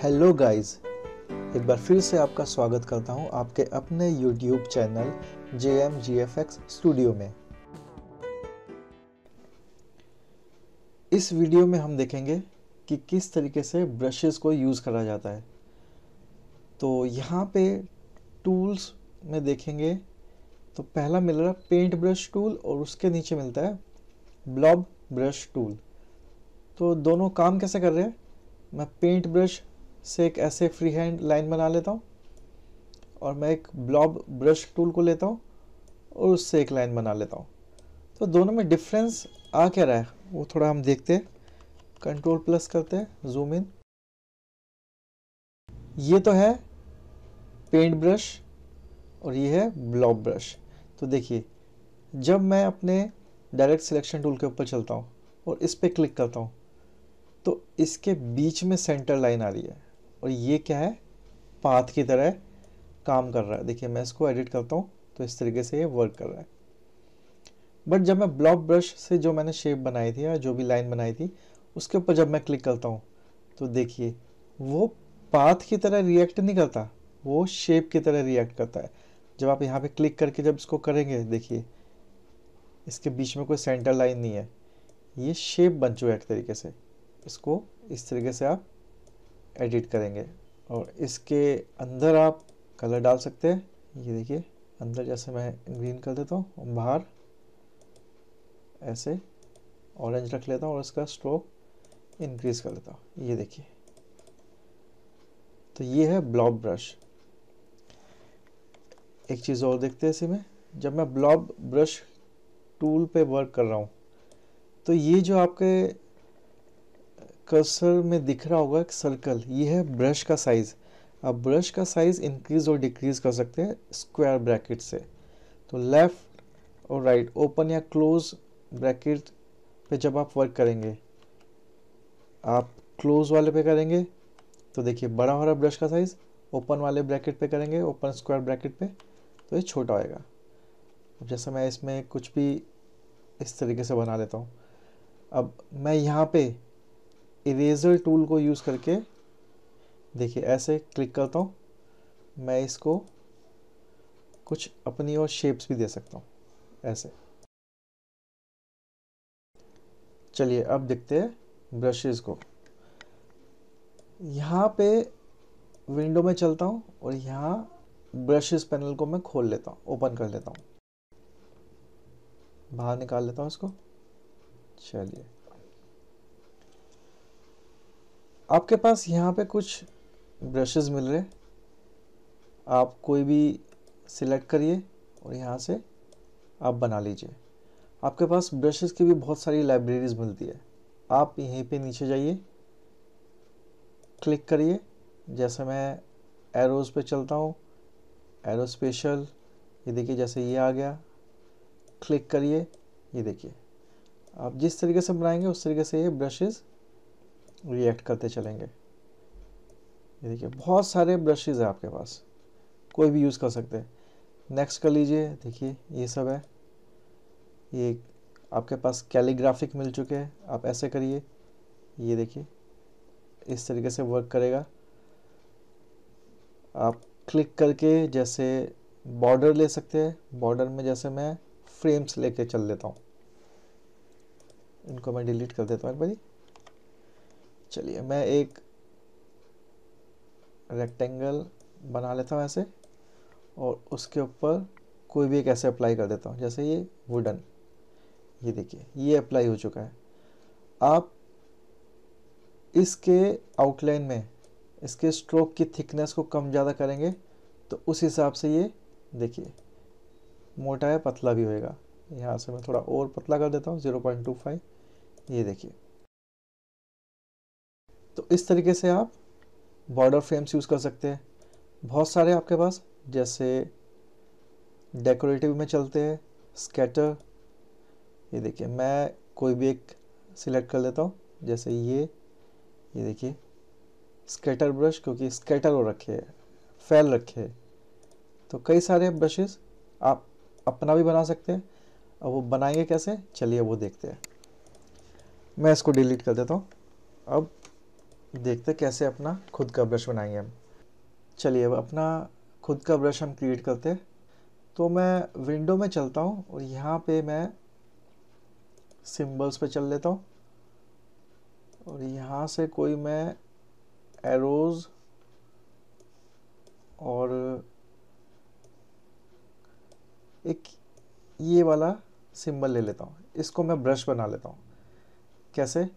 hello guys एक बार फिर से आपका स्वागत करता हूं आपके अपने YouTube channel J M G F X studio में इस वीडियो में हम देखेंगे कि किस तरीके से ब्रशेस को यूज़ करा जाता है तो यहाँ पे टूल्स में देखेंगे तो पहला मिल रहा है पेंट ब्रश टूल और उसके नीचे मिलता है ब्लॉब ब्रश टूल तो दोनों काम कैसे कर रहे हैं मैं पेंट ब्रश से एक ऐसे फ्री हैंड लाइन बना लेता हूँ और मैं एक ब्लॉब ब्रश टूल को लेता हूँ और उससे एक लाइन बना लेता हूँ तो दोनों में डिफरेंस आ क्या रहा है वो थोड़ा हम देखते हैं कंट्रोल प्लस करते हैं जूम इन ये तो है पेंट ब्रश और ये है ब्लॉब ब्रश तो देखिए जब मैं अपने डायरेक्ट सिलेक्शन टूल के ऊपर चलता हूँ और इस पर क्लिक करता हूँ तो इसके बीच में सेंटर लाइन आ रही है और ये क्या है पाथ की तरह काम कर रहा है देखिए मैं इसको एडिट करता हूँ तो इस तरीके से ये वर्क कर रहा है बट जब मैं ब्लॉक ब्रश से जो मैंने शेप बनाई थी या जो भी लाइन बनाई थी उसके ऊपर जब मैं क्लिक करता हूँ तो देखिए वो पाथ की तरह रिएक्ट नहीं करता वो शेप की तरह रिएक्ट करता है जब आप यहाँ पे क्लिक करके जब इसको करेंगे देखिए इसके बीच में कोई सेंटर लाइन नहीं है ये शेप बन चुका है एक तरीके से इसको इस तरीके से आप एडिट करेंगे और इसके अंदर आप कलर डाल सकते हैं ये देखिए अंदर जैसे मैं ग्रीन कर देता हूँ बाहर ऐसे ऑरेंज रख लेता हूँ और इसका स्ट्रोक इंक्रीज कर लेता हूँ ये देखिए तो ये है ब्लॉब ब्रश एक चीज़ और देखते हैं इसी में जब मैं ब्लॉब ब्रश टूल पे वर्क कर रहा हूँ तो ये जो आपके कर्सर में दिख रहा होगा एक सर्कल ये है ब्रश का साइज़ अब ब्रश का साइज़ इंक्रीज़ और डिक्रीज़ कर सकते हैं स्क्वायर ब्रैकेट से तो लेफ़्ट और राइट ओपन या क्लोज ब्रैकेट पे जब आप वर्क करेंगे आप क्लोज वाले पे करेंगे तो देखिए बड़ा हो रहा ब्रश का साइज़ ओपन वाले ब्रैकेट पे करेंगे ओपन स्क्वायर ब्रैकेट पे तो ये छोटा होएगा अब जैसे मैं इसमें कुछ भी इस तरीके से बना लेता हूँ अब मैं यहाँ पे इरेज़र टूल को यूज़ करके देखिए ऐसे क्लिक करता हूँ मैं इसको कुछ अपनी और शेप्स भी दे सकता हूँ ऐसे चलिए अब देखते हैं ब्रशेज़ को यहाँ पे विंडो में चलता हूँ और यहाँ ब्रशेस पैनल को मैं खोल लेता हूँ ओपन कर लेता हूँ बाहर निकाल लेता हूँ इसको चलिए आपके पास यहाँ पे कुछ ब्रशेस मिल रहे आप कोई भी सिलेक्ट करिए और यहाँ से आप बना लीजिए आपके पास ब्रशेस की भी बहुत सारी लाइब्रेरीज मिलती है आप यहीं पे नीचे जाइए क्लिक करिए जैसे मैं एरोज़ पे चलता हूँ एरो स्पेशल ये देखिए जैसे ये आ गया क्लिक करिए ये देखिए आप जिस तरीके से बनाएंगे उस तरीके से ये ब्रशेज़ रिएक्ट करते चलेंगे ये देखिए बहुत सारे ब्रशेज़ हैं आपके पास कोई भी यूज़ कर सकते हैं नेक्स्ट कर लीजिए देखिए ये सब है ये आपके पास कैलीग्राफिक मिल चुके हैं आप ऐसे करिए ये देखिए इस तरीके से वर्क करेगा आप क्लिक करके जैसे बॉर्डर ले सकते हैं बॉर्डर में जैसे मैं फ्रेम्स लेके चल लेता हूँ इनको मैं डिलीट कर देता हूँ एक बारी चलिए मैं एक रेक्टेंगल बना लेता हूँ ऐसे और उसके ऊपर कोई भी एक ऐसे अप्लाई कर देता हूँ जैसे ये वुडन ये देखिए ये अप्लाई हो चुका है आप इसके आउटलाइन में इसके स्ट्रोक की थिकनेस को कम ज़्यादा करेंगे तो उस हिसाब से ये देखिए मोटा या पतला भी होएगा यहाँ से मैं थोड़ा और पतला कर देता हूँ ज़ीरो पॉइंट टू फाइव ये देखिए तो इस तरीके से आप बॉर्डर फ्रेम्स यूज़ कर सकते हैं बहुत सारे आपके पास जैसे डेकोरेटिव में चलते हैं स्केटर ये देखिए मैं कोई भी एक सिलेक्ट कर लेता हूँ जैसे ये ये देखिए स्केटर ब्रश क्योंकि स्केटर हो रखे है फैल रखे है तो कई सारे ब्रशेस आप अपना भी बना सकते हैं अब वो बनाएंगे कैसे चलिए वो देखते हैं मैं इसको डिलीट कर देता हूँ अब देखते कैसे अपना खुद का ब्रश बनाएंगे हम चलिए अब अपना खुद का ब्रश हम क्रिएट करते हैं तो मैं विंडो में चलता हूँ और यहाँ पे मैं सिंबल्स पे चल लेता हूँ और यहाँ से कोई मैं एरोज़ और एक ये वाला सिंबल ले लेता हूँ इसको मैं ब्रश बना लेता हूँ कैसे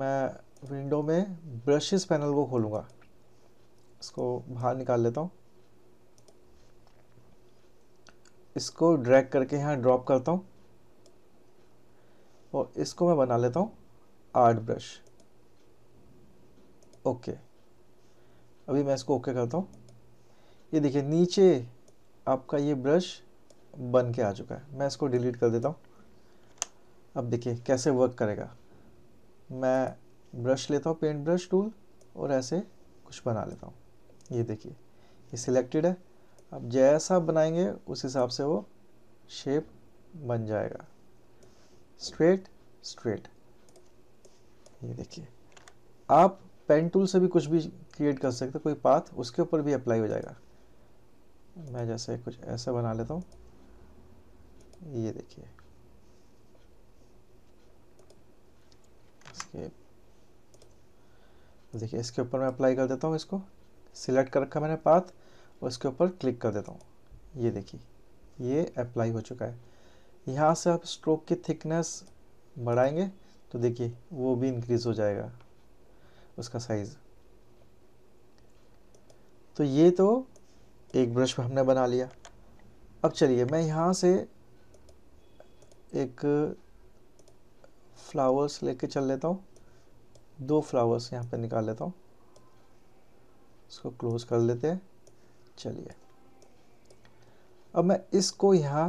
मैं विंडो में ब्रशेस पैनल को खोलूँगा इसको बाहर निकाल लेता हूँ इसको ड्रैग करके यहाँ ड्रॉप करता हूँ और इसको मैं बना लेता हूँ आर्ट ब्रश ओके अभी मैं इसको ओके करता हूँ ये देखिए नीचे आपका ये ब्रश बन के आ चुका है मैं इसको डिलीट कर देता हूँ अब देखिए कैसे वर्क करेगा मैं ब्रश लेता हूँ पेंट ब्रश टूल और ऐसे कुछ बना लेता हूँ ये देखिए ये सिलेक्टेड है अब जैसा बनाएंगे उस हिसाब से वो शेप बन जाएगा स्ट्रेट स्ट्रेट ये देखिए आप पेन टूल से भी कुछ भी क्रिएट कर सकते कोई पाथ उसके ऊपर भी अप्लाई हो जाएगा मैं जैसे कुछ ऐसा बना लेता हूँ ये देखिए देखिए इसके ऊपर मैं अप्लाई कर देता हूँ इसको सिलेक्ट कर रखा मैंने पाथ और इसके ऊपर क्लिक कर देता हूँ ये देखिए ये अप्लाई हो चुका है यहाँ से आप स्ट्रोक की थिकनेस बढ़ाएंगे तो देखिए वो भी इंक्रीज़ हो जाएगा उसका साइज़ तो ये तो एक ब्रश हमने बना लिया अब चलिए मैं यहाँ से एक फ्लावर्स लेके चल लेता हूँ दो फ्लावर्स यहाँ पर निकाल लेता हूँ इसको क्लोज कर लेते हैं चलिए अब मैं इसको यहाँ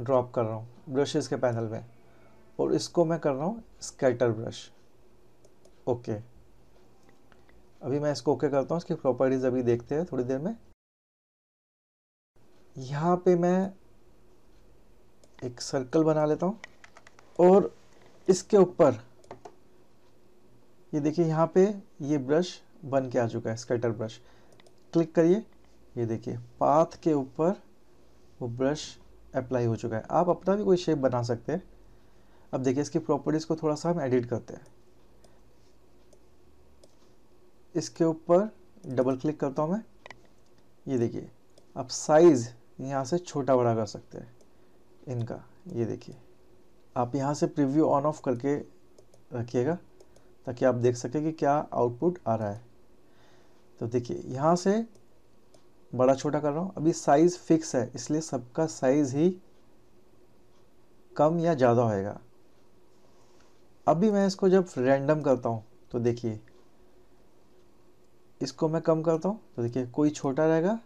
ड्रॉप कर रहा हूँ ब्रशेस के पैनल में और इसको मैं कर रहा हूँ स्कैटर ब्रश ओके अभी मैं इसको ओके करता हूँ इसकी प्रॉपर्टीज़ अभी देखते हैं थोड़ी देर में यहाँ पे मैं एक सर्कल बना लेता हूँ और इसके ऊपर ये देखिए यहाँ पे ये ब्रश बन के आ चुका है स्केटर ब्रश क्लिक करिए ये देखिए पाथ के ऊपर वो ब्रश अप्लाई हो चुका है आप अपना भी कोई शेप बना सकते हैं अब देखिए इसकी प्रॉपर्टीज़ को थोड़ा सा हम एडिट करते हैं इसके ऊपर डबल क्लिक करता हूँ मैं ये देखिए आप साइज़ यहाँ से छोटा बड़ा कर सकते हैं इनका ये देखिए आप यहाँ से प्रीव्यू ऑन ऑफ करके रखिएगा ताकि आप देख सकें कि क्या आउटपुट आ रहा है तो देखिए यहाँ से बड़ा छोटा कर रहा हूँ अभी साइज़ फिक्स है इसलिए सबका साइज़ ही कम या ज़्यादा होएगा अभी मैं इसको जब रैंडम करता हूँ तो देखिए इसको मैं कम करता हूँ तो देखिए कोई छोटा रहेगा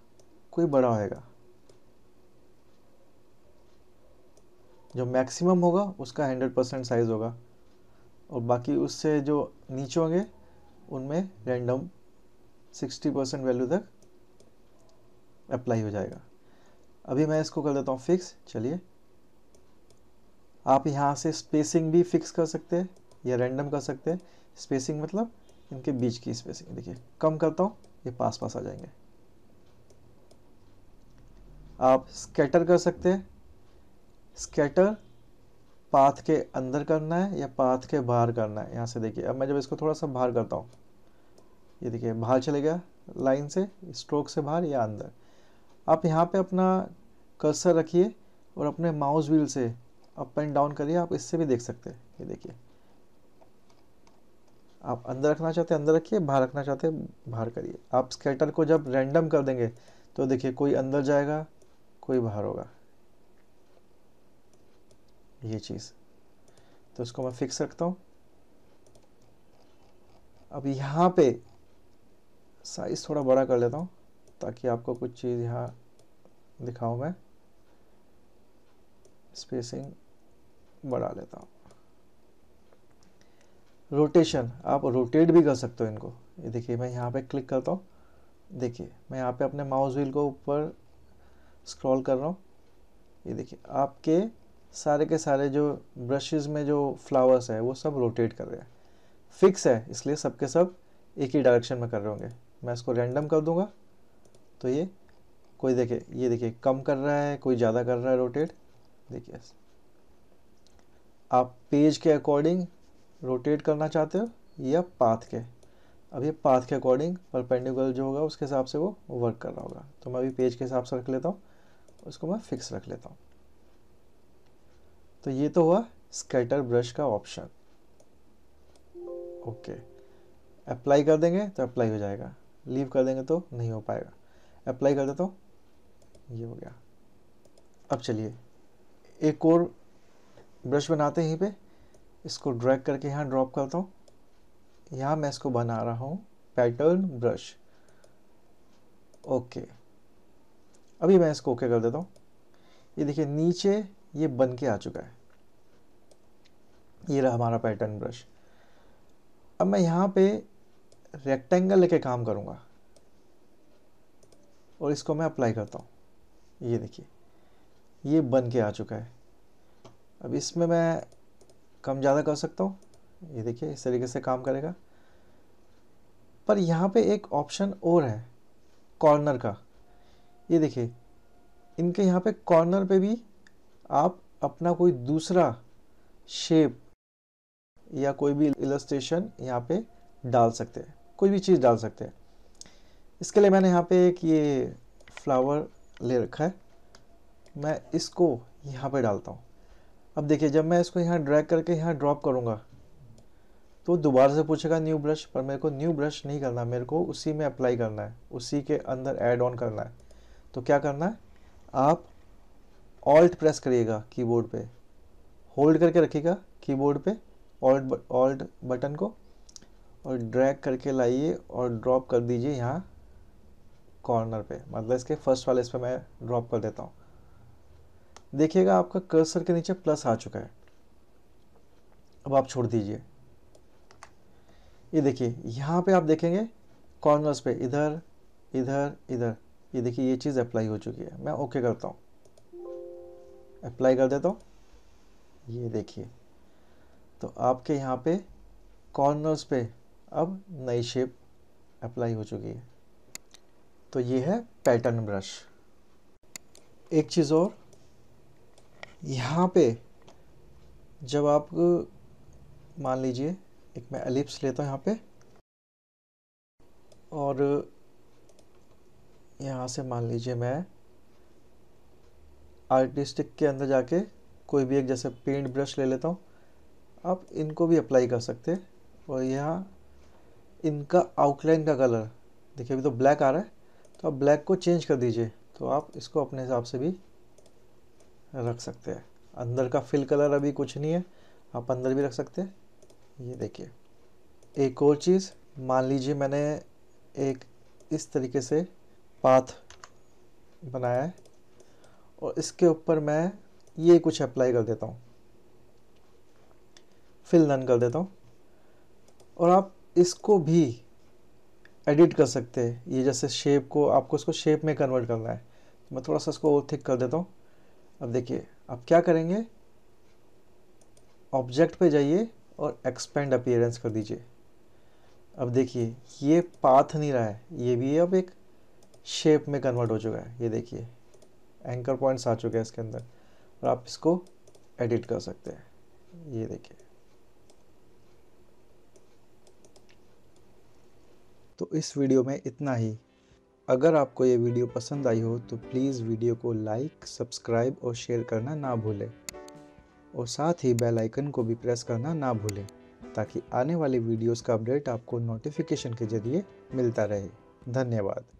कोई बड़ा होएगा जो मैक्सिमम होगा उसका हंड्रेड परसेंट साइज़ होगा और बाकी उससे जो नीचे होंगे उनमें रैंडम 60 परसेंट वैल्यू तक अप्लाई हो जाएगा अभी मैं इसको कर देता हूँ फिक्स चलिए आप यहाँ से स्पेसिंग भी फिक्स कर सकते हैं या रैंडम कर सकते हैं स्पेसिंग मतलब इनके बीच की स्पेसिंग देखिए कम करता हूँ ये पास पास आ जाएंगे आप स्कैटर कर सकते हैं स्कैटर पाथ के अंदर करना है या पाथ के बाहर करना है यहाँ से देखिए अब मैं जब इसको थोड़ा सा बाहर करता हूँ ये देखिए बाहर चले गया लाइन से स्ट्रोक से बाहर या अंदर आप यहाँ पे अपना कर्सर रखिए और अपने माउस व्हील से अप एंड डाउन करिए आप इससे भी देख सकते हैं ये देखिए आप अंदर रखना चाहते हैं अंदर रखिए बाहर रखना चाहते हैं बाहर करिए आप स्केटर को जब रैंडम कर देंगे तो देखिए कोई अंदर जाएगा कोई बाहर होगा ये चीज़ तो इसको मैं फिक्स रखता हूँ अब यहाँ पे साइज़ थोड़ा बड़ा कर लेता हूँ ताकि आपको कुछ चीज़ यहाँ दिखाऊँ मैं स्पेसिंग बढ़ा लेता हूँ रोटेशन आप रोटेट भी कर सकते हो इनको ये देखिए मैं यहाँ पे क्लिक करता हूँ देखिए मैं यहाँ पे अपने माउस व्हील को ऊपर स्क्रॉल कर रहा हूँ ये देखिए आपके सारे के सारे जो ब्रशेज़ में जो फ्लावर्स है वो सब रोटेट कर रहे हैं फिक्स है इसलिए सब के सब एक ही डायरेक्शन में कर रहे होंगे मैं इसको रैंडम कर दूंगा तो ये कोई देखे ये देखिए कम कर रहा है कोई ज़्यादा कर रहा है रोटेट देखिए आप पेज के अकॉर्डिंग रोटेट करना चाहते हो या पाथ के अब ये पाथ के अकॉर्डिंग परपेंडिकुलर जो होगा उसके हिसाब से वो वर्क कर रहा होगा तो मैं अभी पेज के हिसाब से रख लेता हूँ उसको मैं फिक्स रख लेता हूँ तो ये तो हुआ स्केटर ब्रश का ऑप्शन ओके अप्लाई कर देंगे तो अप्लाई हो जाएगा लीव कर देंगे तो नहीं हो पाएगा अप्लाई कर दे तो ये हो गया अब चलिए एक और ब्रश बनाते हैं यहीं पे इसको ड्रैग करके यहाँ ड्रॉप करता हूँ यहाँ मैं इसको बना रहा हूँ पैटर्न ब्रश ओके अभी मैं इसको ओके कर देता हूँ ये देखिए नीचे ये बन के आ चुका है ये रहा हमारा पैटर्न ब्रश अब मैं यहाँ पे रेक्टेंगल लेके काम करूँगा और इसको मैं अप्लाई करता हूँ ये देखिए ये बन के आ चुका है अब इसमें मैं कम ज़्यादा कर सकता हूँ ये देखिए इस तरीके से काम करेगा पर यहाँ पे एक ऑप्शन और है कॉर्नर का ये देखिए इनके यहाँ पे कॉर्नर पे भी आप अपना कोई दूसरा शेप या कोई भी इलस्ट्रेशन यहाँ पे डाल सकते हैं कोई भी चीज़ डाल सकते हैं इसके लिए मैंने यहाँ पे एक ये फ्लावर ले रखा है मैं इसको यहाँ पे डालता हूँ अब देखिए जब मैं इसको यहाँ ड्रैग करके यहाँ ड्रॉप करूँगा तो दोबारा से पूछेगा न्यू ब्रश पर मेरे को न्यू ब्रश नहीं करना मेरे को उसी में अप्लाई करना है उसी के अंदर एड ऑन करना है तो क्या करना है आप ऑल्ट प्रेस करिएगा कीबोर्ड पे होल्ड करके रखिएगा कीबोर्ड पे ऑल्ट ऑल्ट बटन को और ड्रैग करके लाइए और ड्रॉप कर दीजिए यहाँ कॉर्नर पे मतलब इसके फर्स्ट वाले इस पर मैं ड्रॉप कर देता हूँ देखिएगा आपका कर्सर के नीचे प्लस आ चुका है अब आप छोड़ दीजिए ये देखिए यहाँ पे आप देखेंगे कॉर्नर्स पे इधर इधर इधर ये देखिए ये चीज़ अप्लाई हो चुकी है मैं ओके करता हूँ अप्लाई कर देता हूँ ये देखिए तो आपके यहाँ पे कॉर्नर्स पे अब नई शेप अप्लाई हो चुकी है तो ये है पैटर्न ब्रश एक चीज़ और यहाँ पे जब आप मान लीजिए एक मैं अलिप्स लेता हूँ यहाँ पे और यहाँ से मान लीजिए मैं आर्टिस्टिक के अंदर जाके कोई भी एक जैसे पेंट ब्रश ले लेता हूँ आप इनको भी अप्लाई कर सकते हैं और यहाँ इनका आउटलाइन का कलर देखिए अभी तो ब्लैक आ रहा है तो आप ब्लैक को चेंज कर दीजिए तो आप इसको अपने हिसाब से भी रख सकते हैं अंदर का फिल कलर अभी कुछ नहीं है आप अंदर भी रख सकते हैं ये देखिए एक और चीज़ मान लीजिए मैंने एक इस तरीके से पाथ बनाया है और इसके ऊपर मैं ये कुछ अप्लाई कर देता हूँ फिल नन कर देता हूँ और आप इसको भी एडिट कर सकते हैं ये जैसे शेप को आपको इसको शेप में कन्वर्ट करना है तो मैं थोड़ा सा इसको और थिक कर देता हूँ अब देखिए आप क्या करेंगे ऑब्जेक्ट पे जाइए और एक्सपेंड अपीयरेंस कर दीजिए अब देखिए ये पाथ नहीं रहा है ये भी अब एक शेप में कन्वर्ट हो चुका है ये देखिए एंकर पॉइंट्स आ चुके हैं इसके अंदर और आप इसको एडिट कर सकते हैं ये देखिए तो इस वीडियो में इतना ही अगर आपको ये वीडियो पसंद आई हो तो प्लीज़ वीडियो को लाइक सब्सक्राइब और शेयर करना ना भूलें और साथ ही बेल आइकन को भी प्रेस करना ना भूलें ताकि आने वाले वीडियोस का अपडेट आपको नोटिफिकेशन के जरिए मिलता रहे धन्यवाद